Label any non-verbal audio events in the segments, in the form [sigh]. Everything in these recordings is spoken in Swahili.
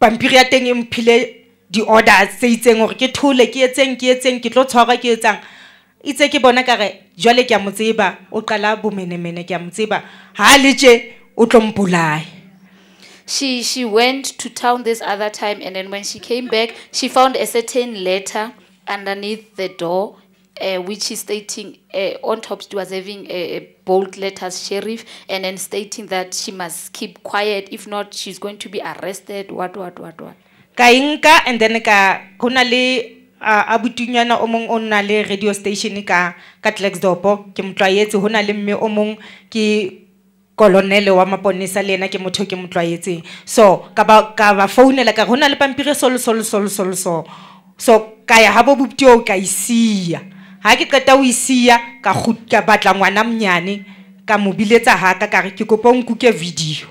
pampiri ya teng mphile di-orders itseng gore ke thole ke etseng ke etseng ke tlo ke etsang itse ke bona kare jwale ke a o qala bomenemene ke a le tje o tlo She, she went to town this other time, and then when she came back, she found a certain letter underneath the door uh, which is stating uh, on top she was having a, eh, a bold letters sheriff and then stating that she must keep quiet if not she's going to be arrested what what what what kainka e and then ka go na le abutunyana o mongwe o nna le radio station ka ka tlaxdopo ke motlwaetse hona le mme o mongwe ke kolonele wa maponisa le ena ke motho ke motlwaetseng so ka ba ka ba founela ka go le pampire solo solo solo solo so so ka ya ha bo ka isiya e ha ke qeta o e ka ka batla ngwana mnyane ka mobiletsa haka ka ke kopa o nkuke video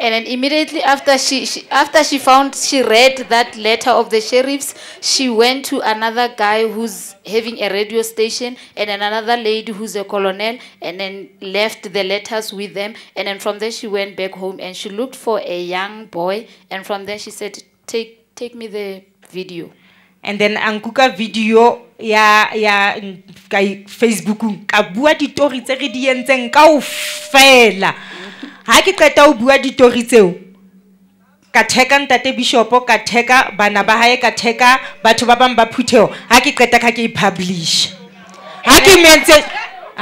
And then immediately after she, she, after she found she read that letter of the sheriffs, she went to another guy who's having a radio station and then another lady who's a colonel and then left the letters with them and then from there she went back home and she looked for a young boy and from there she said take take me the video. And then anguka video ya ya ka facebookung ka bua ditori tse re di entseng fela ha ke qeta o bua ditori tseo ka theka ntate bishopo ka theka bana ba hae ka theka batho ba bang ba phutheo ha ke qeta ka ke e publish ha ke mentse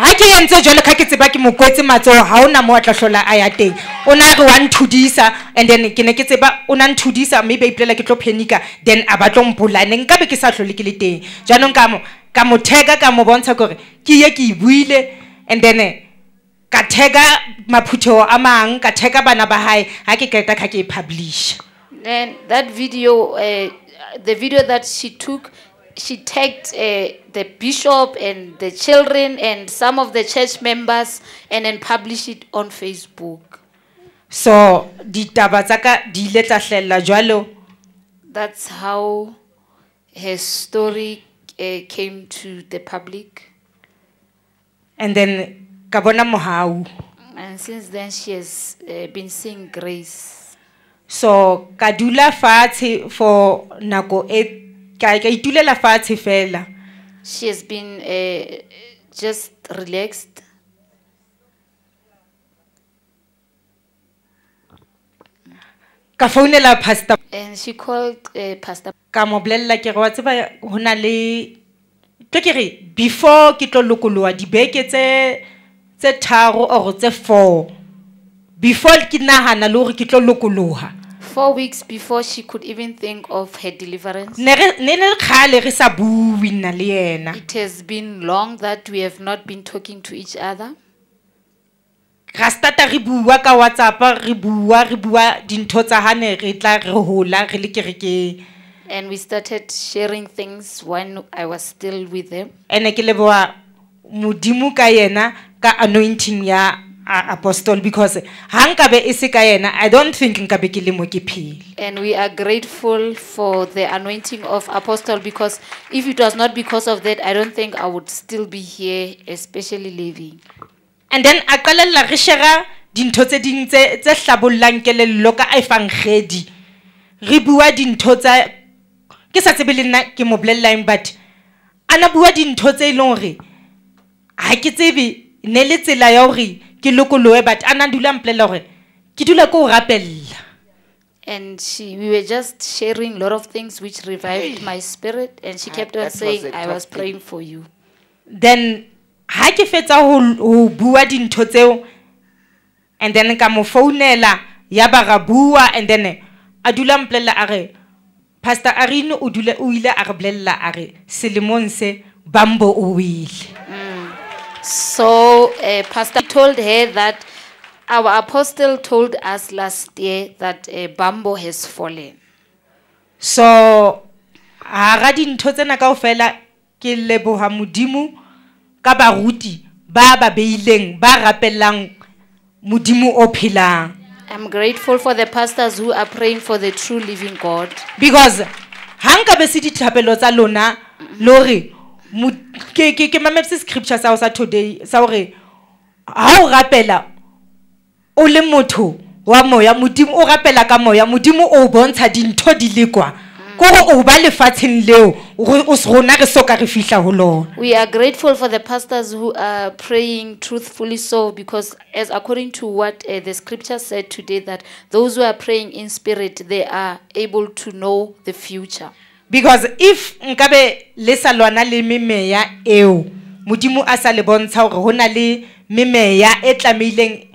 ga ke entse jalo ka ke tseba ke mo kwetse matsoho ha ona mo a tla a ya teng o ne a re wa nthudisa and then ke ne ke tseba o na nthudisa mme ba ipolela ke tlo phenika then a ba tlo mpolaneng ke sa tlhole ke le teng jaanong ka mo ka mo theka ka mo bontsha kore ke ye ke e buile and then eh, ka theka maphutheo a mangwe ka theka bana ba gae ga ke keta kha ke e publisha then that video uh, the video that she took she tagged uh, the bishop and the children and some of the church members and then published it on Facebook. So That's how her story uh, came to the public. And then kabona mohau. And since then she has uh, been seeing grace. So kadula fati for nako e ka itulela fatshe fela she has been uh, just relaxed ka founela pastor and she called uh, pastor ka mo bolella ke re wa tseba ho na le tlo ke re before ke tlo lokoloha dibeke tse tse tharo or tse four before ke nagana le gore ke tlo lokologa four weeks before she could even think of her deliverance. It has been long that we have not been talking to each other. ka whatsapp dintho tsa hane re tla re hola re le And we started sharing things when I was still with them. ene ke modimo ka yena ka anointing ya apostle because ha nkabe yena i don't think nkabe ke le and we are grateful for the anointing of apostle because if it was not because of that i don't think i would still be here especially living and then a qalella re shera dintho tse ding tse tse hlabollang kelello ka a fang gedi re bua dintho tsa ke sa tsebe le nna ke mo bolellang but bua dintho tse e leng gore ga ke tsebe ne le tsela ya gore ke lokolohe but a na dula mpolelela gore ke dula ke o rapelela and she, we were just sharing a lot of things which revived my spirit and she ah, kept on saying i was praying for you then ha ke fetsa ho bua dintho tseo and then ka mo founela ya ba ra bua and then a dula mpolelela a re pastor arino o ile a re bolelela a re selemong se bambo o wile mm. So uh, Pastor told her that our apostle told us last year that uh, Bambo has fallen. So hara dintho tsena kaofela ke leboha modimo ka baruti ba ba beileng ba rapellang modimo o phelang I'm grateful for the pastors who are praying for the true living God. Because ha nka be se dithapelo tsa lona lore ke ke mametse scripture sao sa today sa gore ga o rapela o le motho wa moya modimo o rapela ka moya modimo o bontsha dintho di le kwa mm. kore o ba lefatsheng leo rona re soka re fihla go lona because if nkabe le sa lwana le memeya eo modimo a sa le bontsha gore go na le memeya e tlameileng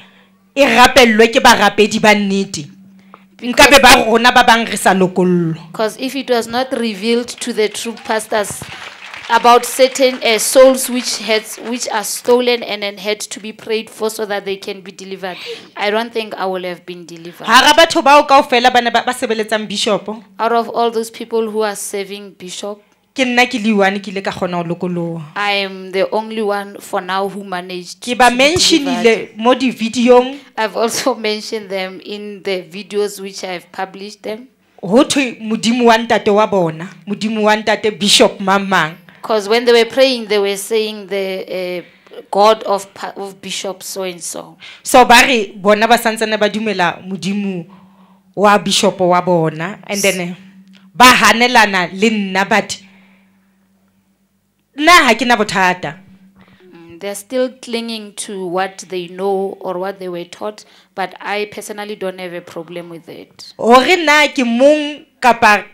e rapelelwe ke barapedi ba nnete nkabe ba rona ba bang re sa lokollo about certain uh, souls which had which are stolen and then had to be prayed for so that they can be delivered i don't think i will have been delivered out of all those people who are serving bishop i am the only one for now who managed to be delivered. i've also [laughs] mentioned them in the videos which i've published them go thwe modimo wa ntate wa bona modimo wa ntate bishop mamang Because when they were praying, they were saying the uh, God of, of Bishop so and so. So bari bona ba santsane ba dumela modimo wa bishop wa bona and then eh, ba hanelana le nna but nna ha ke na bothata mm, they're still clinging to what they know or what they were taught but i personally don't have a problem with it hore nna ke mong kapa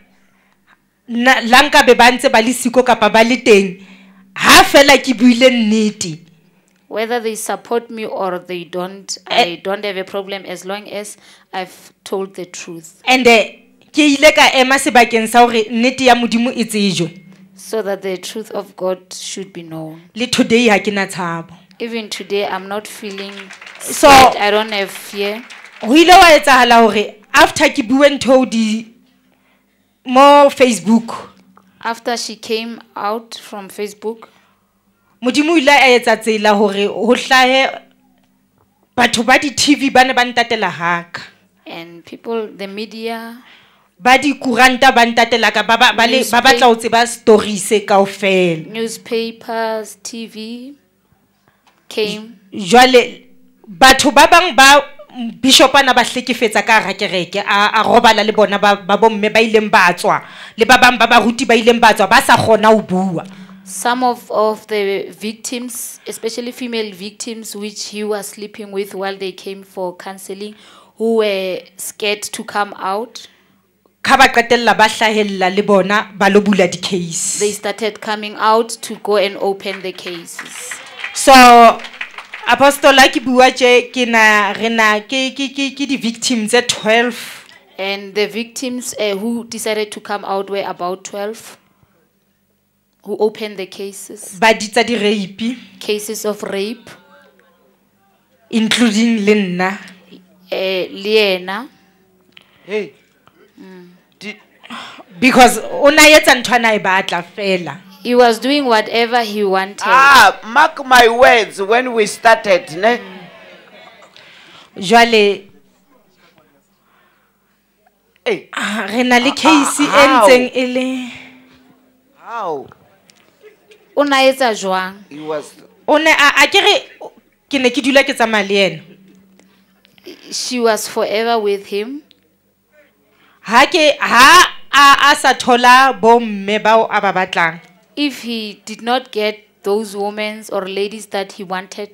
la nkabe ba ntse ba le siko kapa ba le teng ha fela ke buile nnete whether they support me or they don't i eh. don't have a problem as long as i've told the truth and eh, ke ile ka ema sebakeng sa gore nnete ya modimo e tsejo so that the truth of god should be known le today ha ke na tshabo even today i'm not feeling so i don't have fear ho ile wa etsagala gore after ke bue ntho di more facebook after she came out from facebook modimo ile a etsa tsela hore ho hlahe batho ba di-tv ba ne ba ntatela haka and people the media ba ba ntatela ka ba batla tseba newspapers tv came jwale batho ba bang ba bishopa na ba hlekefetsa ka hara kereke a robala le bona ba bomme ba ileng ba tswa le ba bang ba baruti ba ileng ba ba sa kgona ho bua Some of, of the victims, especially female victims, which he was sleeping with while they came for counseling, who were scared to come out. They started coming out to go and open the cases. So apostola ke bua tse ke na re na ke ke ke ke di-victim tse 12 And the victims uh, who decided to come out were about 12 who opened the cases, ba di tsa di-rape cases of rape. including le nna Uh, eh, Liena, hey. Mm. because o na etsa ntho a na e batla fela He was doing whatever he wanted. Ah, mark my words when we started, ne? Jale. Eh, re na le ah, ah, e How? ntseng e how? O na etsa He was o a a ke re o- ke ne She was forever with him. ha ke ha a a sa thola bo mme bao a batlang if he did not get those women or ladies that he wanted,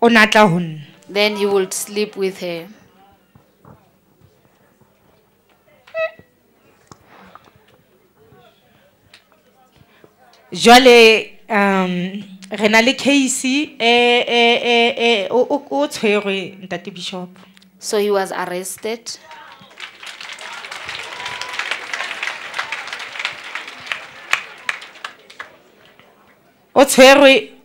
then he would sleep with her. Jwale um re na le case e e e o tshwerwe ntate bishop. So he was arrested. he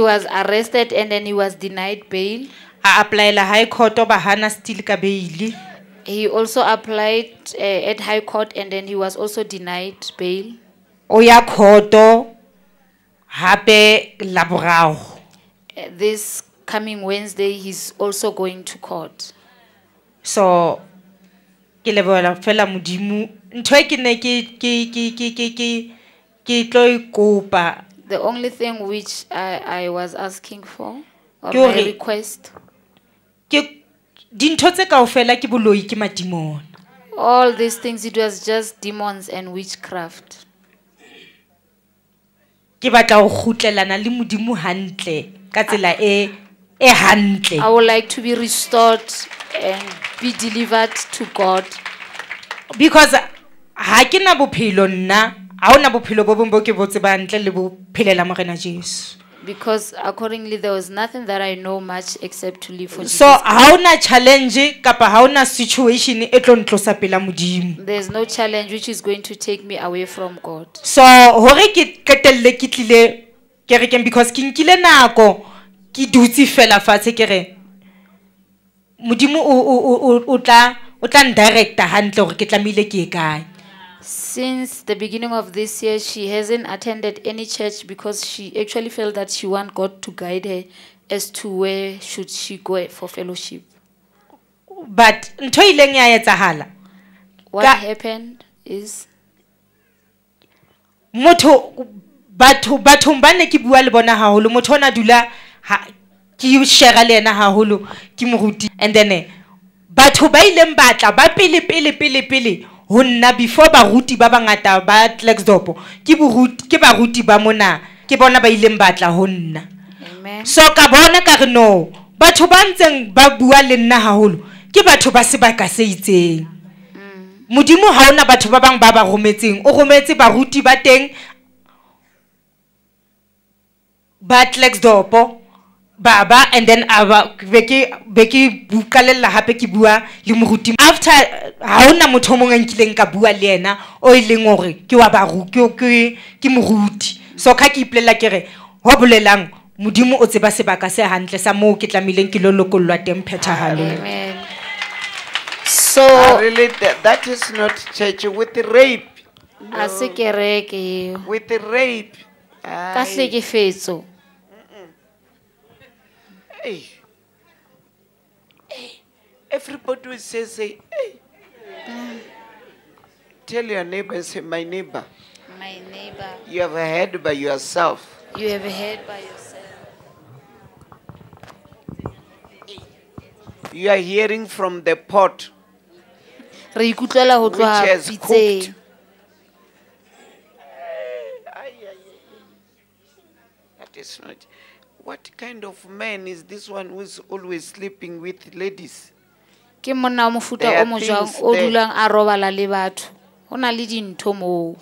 was arrested and then he was denied bail a applyela high court ba hana still ka bail. he also applied uh, at high court and then he was also denied bail o ya khoto hape laborao eh, this coming wednesday he's also going to court so ke leboela fela modimo ntho e ke ne ke ke tlo ikopa e the only thing which i, I was asking for or Ke my request ke dintho tse ofela ke boloi ke madimona all these things it was just demons and witchcraft ke batla go gutlelana le modimo hantle ka tsela e e hantle i would like to be restored and be delivered to god because ha ke na bophelo nna ha ona bophelo bo bong bo ke botse ba ntle le bophelela morena jesu because accordingly there was nothing that i know much except to live for jesus so ha ona challenge kapa ha ona situation e tlo ntlosa pela modimo there is no challenge which is going to take me away from god so hore ke qetelle ke tlile kerekeng because ke nkile nako ke dutsi fela fatshe ke re modimo o o o tla o tla ndirecta hantle gore ke tlamile ke ye kae Since the beginning of this year, she hasn't attended any church because she actually felt that she want God to guide her as to where should she go for fellowship. But ntho e ileng ya etsahala. What happened is motho bathong ba ne ke bua le bona haholo motho a dula ke shera le ena haholo ke moruti and then batho ba ileng batla ba pele pele pele pele ho nna before baruti ba bangata ba tlaxdop ke boruti ke baruti ba mona ke bona ba ileng batla go nna so ka bona ka re no batho ba ntseng ba bua le nna gagolo ke batho ba sebaka se itseng mm. modimo ga ona batho ba bangwe ba ba rometseng o rometse baruti ba teng ba tlaxdopo baba and then aba be ke be ke ke bua le moruti after ha hona motho o mong nkileng ka bua le ena o e leng hore ke wa ke moruti so kga ke ipolelela kere re bolelang modimo o tseba sebaka se gantle sa moo ke tlamehileng ke lo lokollwa teng phethahalong so I really, that, that is not church with the rape no. with the rape ka hey, hey. Everybody will say, say, hey. Mm. Tell your neighbor, say, my neighbor. My neighbor. You have heard by yourself. You have heard by yourself. You are hearing from the pot. Which has cooked. That is not. what kind of man is this one who is always sleeping with ladies ke monna o mofuta o mojang o dulang a robala le batho go na le dintho moo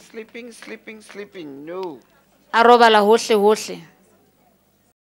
a robala gotlhe gotlhe